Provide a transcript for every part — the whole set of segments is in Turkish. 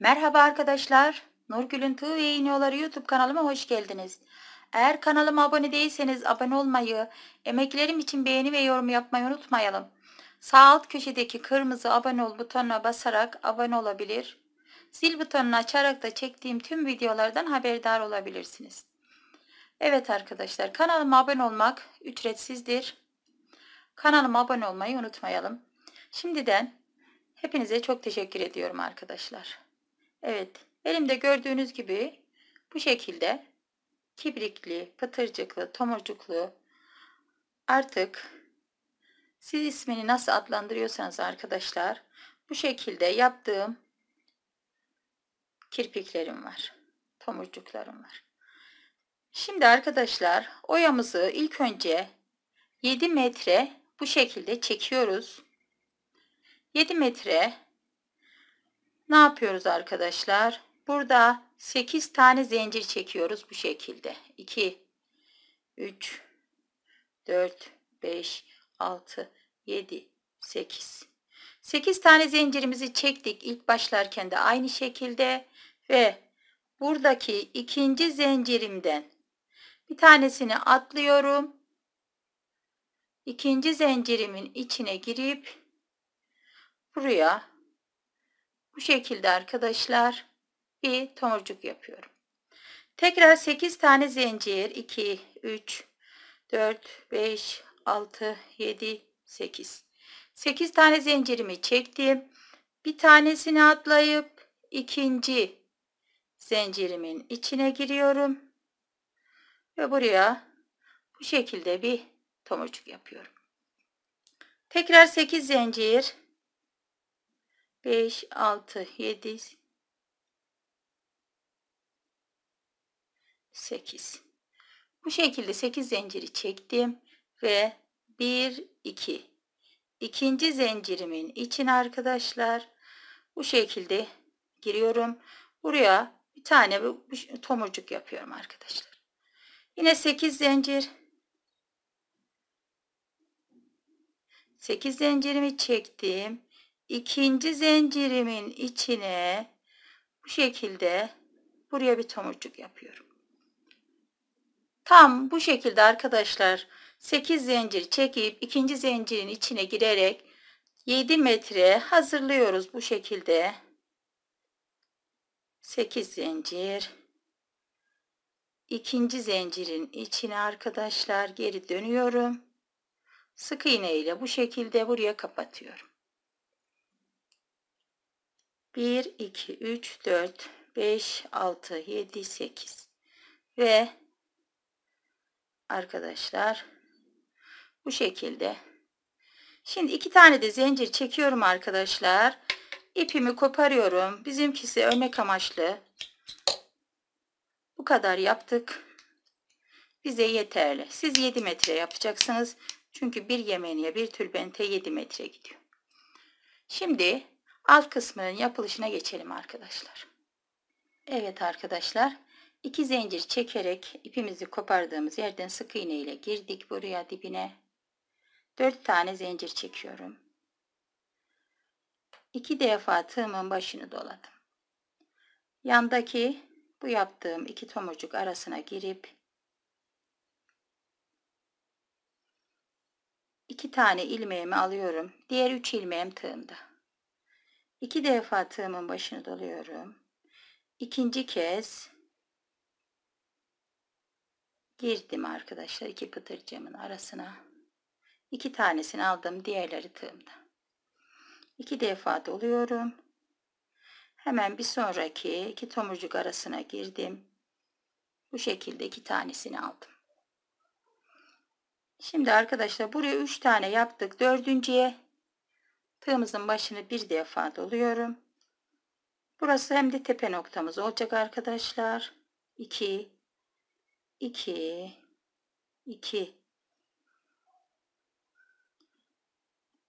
Merhaba arkadaşlar. Nurgül'ün Tığ ve İğneoları YouTube kanalıma hoş geldiniz. Eğer kanalıma abone değilseniz abone olmayı, emeklerim için beğeni ve yorum yapmayı unutmayalım. Sağ alt köşedeki kırmızı abone ol butonuna basarak abone olabilir. Zil butonunu açarak da çektiğim tüm videolardan haberdar olabilirsiniz. Evet arkadaşlar kanalıma abone olmak ücretsizdir. Kanalıma abone olmayı unutmayalım. Şimdiden hepinize çok teşekkür ediyorum arkadaşlar. Evet elimde gördüğünüz gibi bu şekilde kibrikli, pıtırcıklı, tomurcuklu artık siz ismini nasıl adlandırıyorsanız arkadaşlar bu şekilde yaptığım kirpiklerim var. Tomurcuklarım var. Şimdi arkadaşlar oyamızı ilk önce 7 metre bu şekilde çekiyoruz. 7 metre ne yapıyoruz arkadaşlar? Burada 8 tane zincir çekiyoruz bu şekilde. 2, 3, 4, 5, 6, 7, 8. 8 tane zincirimizi çektik ilk başlarken de aynı şekilde ve buradaki ikinci zincirimden bir tanesini atlıyorum. İkinci zincirimin içine girip buraya bu şekilde arkadaşlar bir tomurcuk yapıyorum. Tekrar 8 tane zincir 2 3 4 5 6 7 8 8 tane zincirimi çektim. Bir tanesini atlayıp ikinci zincirimin içine giriyorum. Ve buraya bu şekilde bir tomurcuk yapıyorum. Tekrar 8 zincir 5, 6, 7, 8. Bu şekilde 8 zinciri çektim ve 1, 2. İkinci zincirimin içine arkadaşlar bu şekilde giriyorum. Buraya bir tane tomurcuk yapıyorum arkadaşlar. Yine 8 zincir. 8 zincirimi çektim ikinci zincirimin içine bu şekilde buraya bir tomurcuk yapıyorum. Tam bu şekilde arkadaşlar 8 zincir çekip ikinci zincirin içine girerek 7 metre hazırlıyoruz bu şekilde. 8 zincir ikinci zincirin içine arkadaşlar geri dönüyorum. Sık iğne ile bu şekilde buraya kapatıyorum. 1, 2, 3, 4, 5, 6, 7, 8 ve arkadaşlar bu şekilde. Şimdi iki tane de zincir çekiyorum arkadaşlar. İpimi koparıyorum. Bizimkisi örnek amaçlı. Bu kadar yaptık. Bize yeterli. Siz 7 metre yapacaksınız. Çünkü bir yemeğe bir tülbente 7 metre gidiyor. Şimdi alt kısmının yapılışına geçelim arkadaşlar. Evet arkadaşlar. iki zincir çekerek ipimizi kopardığımız yerden sık iğne ile girdik buraya dibine. 4 tane zincir çekiyorum. 2 defa tığımın başını doladım. Yandaki bu yaptığım iki tomurcuk arasına girip iki tane ilmeğimi alıyorum. Diğer 3 ilmeğim tığımda. İki defa tığımın başını doluyorum. İkinci kez girdim arkadaşlar iki pıtırcığımın arasına. İki tanesini aldım. Diğerleri tığımda. İki defa doluyorum. Hemen bir sonraki iki tomurcuk arasına girdim. Bu şekilde iki tanesini aldım. Şimdi arkadaşlar buraya üç tane yaptık. Dördüncüye Tığımızın başını bir defa doluyorum. Burası hem de tepe noktamız olacak arkadaşlar. 2 2 2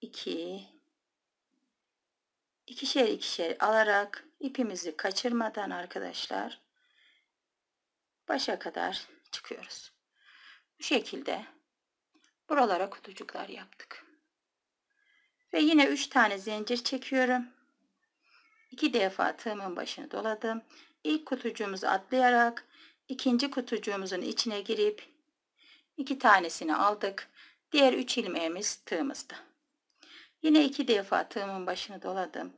2 ikişer ikişer alarak ipimizi kaçırmadan arkadaşlar başa kadar çıkıyoruz. Bu şekilde buralara kutucuklar yaptık. Ve yine 3 tane zincir çekiyorum. 2 defa tığımın başını doladım. İlk kutucuğumuzu atlayarak ikinci kutucuğumuzun içine girip 2 tanesini aldık. Diğer 3 ilmeğimiz tığımızda. Yine 2 defa tığımın başını doladım.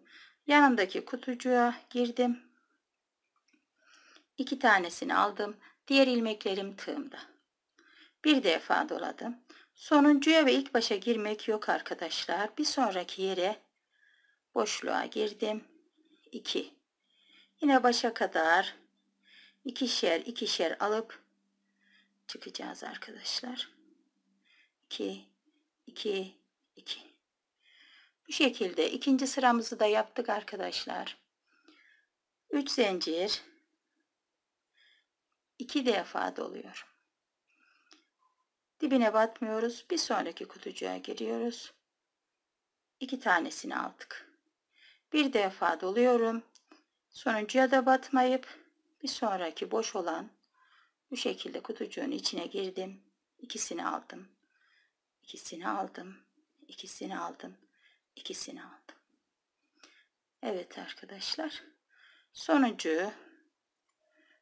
Yanındaki kutucuğa girdim. 2 tanesini aldım. Diğer ilmeklerim tığımda. Bir defa doladım. Sonuncuya ve ilk başa girmek yok arkadaşlar. Bir sonraki yere boşluğa girdim. 2. Yine başa kadar ikişer ikişer alıp çıkacağız arkadaşlar. 2 2 2 Bu şekilde ikinci sıramızı da yaptık arkadaşlar. 3 zincir 2 defa doluyor. Dibine batmıyoruz. Bir sonraki kutucuğa giriyoruz. İki tanesini aldık. Bir defa doluyorum. Sonuncuya da batmayıp bir sonraki boş olan bu şekilde kutucuğun içine girdim. İkisini aldım. İkisini aldım. İkisini aldım. İkisini aldım. Evet arkadaşlar. Sonuncu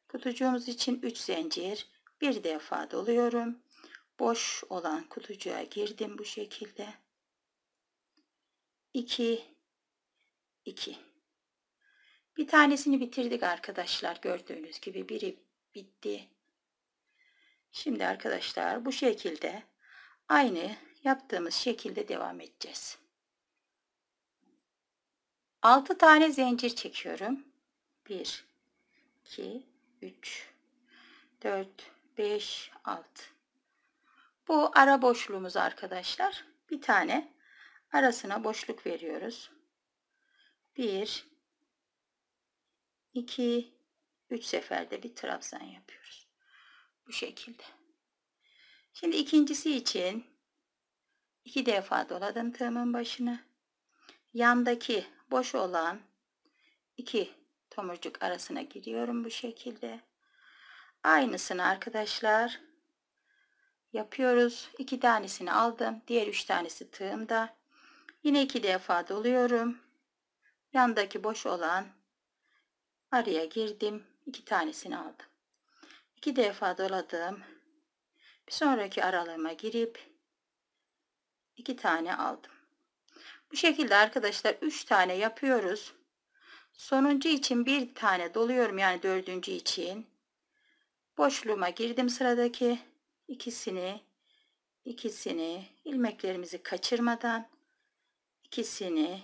kutucuğumuz için 3 zincir bir defa doluyorum boş olan kutucuğa girdim bu şekilde. 2 2 Bir tanesini bitirdik arkadaşlar. Gördüğünüz gibi biri bitti. Şimdi arkadaşlar bu şekilde aynı yaptığımız şekilde devam edeceğiz. 6 tane zincir çekiyorum. 1 2 3 4 5 6 bu ara boşluğumuz arkadaşlar. Bir tane arasına boşluk veriyoruz. 1 2 3 seferde bir trabzan yapıyoruz. Bu şekilde. Şimdi ikincisi için iki defa doladım tığımın başını. Yandaki boş olan iki tomurcuk arasına giriyorum bu şekilde. Aynısını arkadaşlar yapıyoruz. 2 tanesini aldım. Diğer 3 tanesi tığımda. Yine 2 defa doluyorum. Yandaki boş olan araya girdim. 2 tanesini aldım. 2 defa doladım. Bir sonraki aralığıma girip 2 tane aldım. Bu şekilde arkadaşlar 3 tane yapıyoruz. Sonuncu için bir tane doluyorum yani dördüncü için. Boşluğuma girdim sıradaki ikisini ikisini ilmeklerimizi kaçırmadan ikisini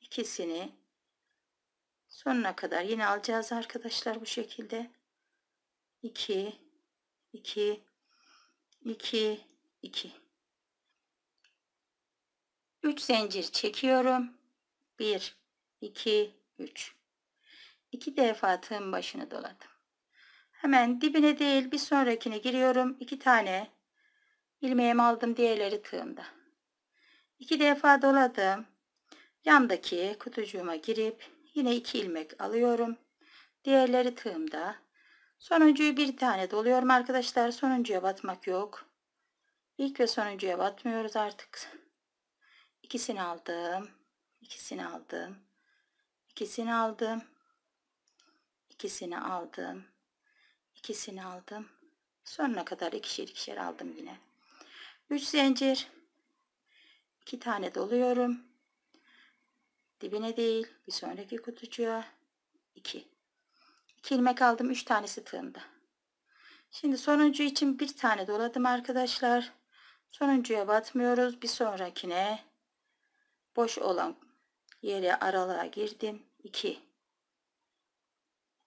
ikisini sonuna kadar yine alacağız arkadaşlar bu şekilde 2 2 2 2 3 zincir çekiyorum 1 2 3 2 defa tığın başını doladım Hemen dibine değil bir sonrakine giriyorum. İki tane ilmeğimi aldım diğerleri tığımda. İki defa doladım. Yandaki kutucuğuma girip yine iki ilmek alıyorum. Diğerleri tığımda. Sonuncuyu bir tane doluyorum arkadaşlar. Sonuncuya batmak yok. İlk ve sonuncuya batmıyoruz artık. İkisini aldım. İkisini aldım. İkisini aldım. İkisini aldım ikisini aldım. Sonuna kadar ikişer ikişer aldım yine. 3 zincir. 2 tane doluyorum. Dibine değil bir sonraki kutucuğa 2. 2 ilmek aldım 3 tanesi tığında. Şimdi sonuncu için bir tane doladım arkadaşlar. Sonuncuya batmıyoruz. Bir sonrakine boş olan yere aralığa girdim. 2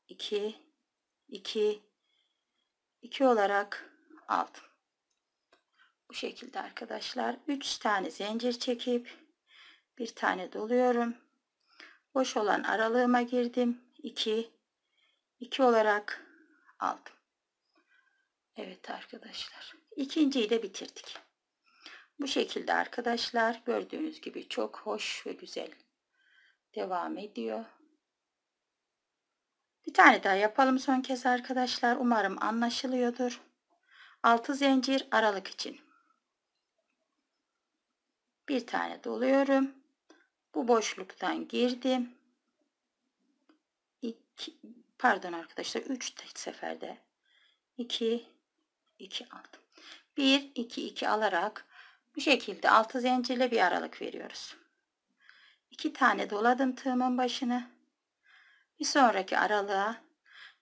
2 2 2 olarak aldım. Bu şekilde arkadaşlar 3 tane zincir çekip bir tane doluyorum. Boş olan aralığıma girdim. 2 2 olarak aldım. Evet arkadaşlar. İkinciyi de bitirdik. Bu şekilde arkadaşlar gördüğünüz gibi çok hoş ve güzel devam ediyor. Bir tane daha yapalım son kez arkadaşlar. Umarım anlaşılıyordur. 6 zincir aralık için. Bir tane doluyorum. Bu boşluktan girdim. İki, pardon arkadaşlar 3 seferde 2 2 aldım. 1 2 2 alarak bu şekilde 6 zincirle bir aralık veriyoruz. 2 tane doladım tığımın başını. Bir sonraki aralığa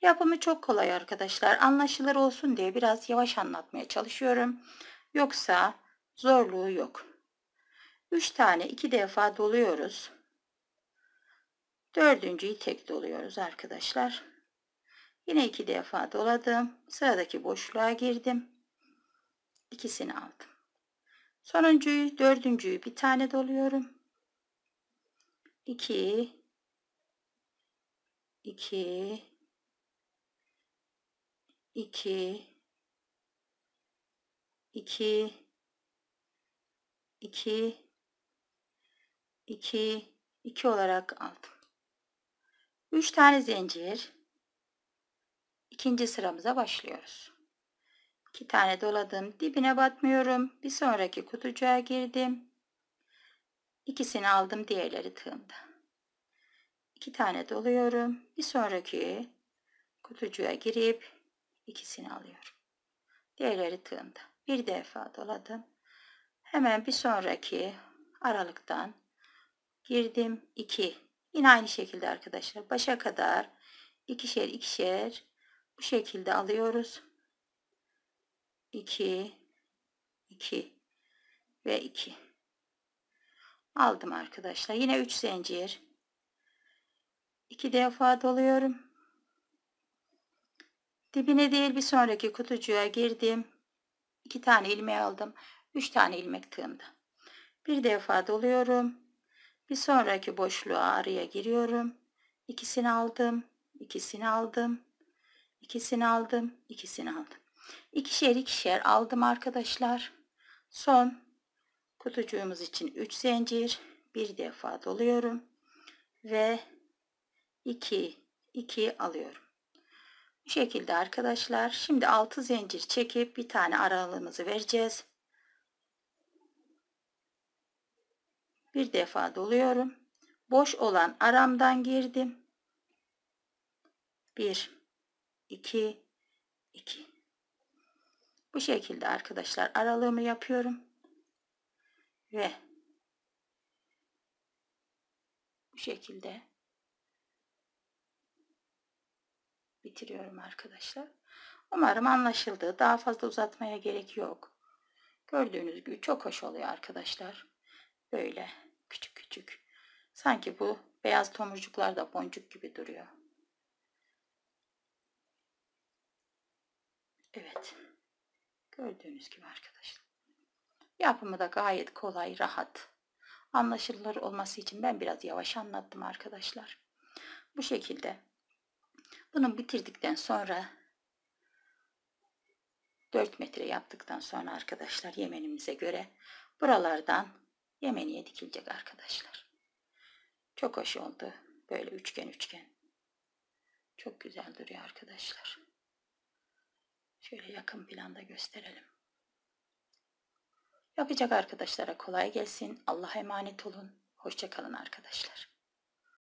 yapımı çok kolay arkadaşlar. Anlaşılır olsun diye biraz yavaş anlatmaya çalışıyorum. Yoksa zorluğu yok. 3 tane 2 defa doluyoruz. Dördüncüyü tek doluyoruz arkadaşlar. Yine 2 defa doladım. Sıradaki boşluğa girdim. İkisini aldım. Sonuncuyu, dördüncüyü bir tane doluyorum. 2 2 2 2 2 2 2 olarak aldım. 3 tane zincir. İkinci sıramıza başlıyoruz. 2 tane doladım. Dibine batmıyorum. Bir sonraki kutucuğa girdim. İkisini aldım. Diğerleri tığımda. 2 tane doluyorum. Bir sonraki kutucuğa girip ikisini alıyorum. Diğerleri tığımda. Bir defa doladım. Hemen bir sonraki aralıktan girdim 2. Yine aynı şekilde arkadaşlar başa kadar ikişer ikişer bu şekilde alıyoruz. 2 2 ve 2 aldım arkadaşlar. Yine 3 zincir iki defa doluyorum. Dibine değil bir sonraki kutucuğa girdim. İki tane ilmeği aldım. Üç tane ilmek tığımda. Bir defa doluyorum. Bir sonraki boşluğa araya giriyorum. İkisini aldım. İkisini aldım. İkisini aldım. İkisini aldım. İkişer ikişer aldım arkadaşlar. Son kutucuğumuz için üç zincir. Bir defa doluyorum. Ve 2 2 alıyorum. Bu şekilde arkadaşlar. Şimdi 6 zincir çekip bir tane aralığımızı vereceğiz. Bir defa doluyorum. Boş olan aramdan girdim. 1 2 2 Bu şekilde arkadaşlar aralığımı yapıyorum. Ve bu şekilde bitiriyorum arkadaşlar. Umarım anlaşıldı. Daha fazla uzatmaya gerek yok. Gördüğünüz gibi çok hoş oluyor arkadaşlar. Böyle küçük küçük. Sanki bu beyaz tomurcuklar da boncuk gibi duruyor. Evet. Gördüğünüz gibi arkadaşlar. Yapımı da gayet kolay, rahat. Anlaşılır olması için ben biraz yavaş anlattım arkadaşlar. Bu şekilde bunu bitirdikten sonra 4 metre yaptıktan sonra arkadaşlar yemenimize göre buralardan yemeniye dikilecek arkadaşlar. Çok hoş oldu. Böyle üçgen üçgen. Çok güzel duruyor arkadaşlar. Şöyle yakın planda gösterelim. Yapacak arkadaşlara kolay gelsin. Allah'a emanet olun. Hoşçakalın arkadaşlar.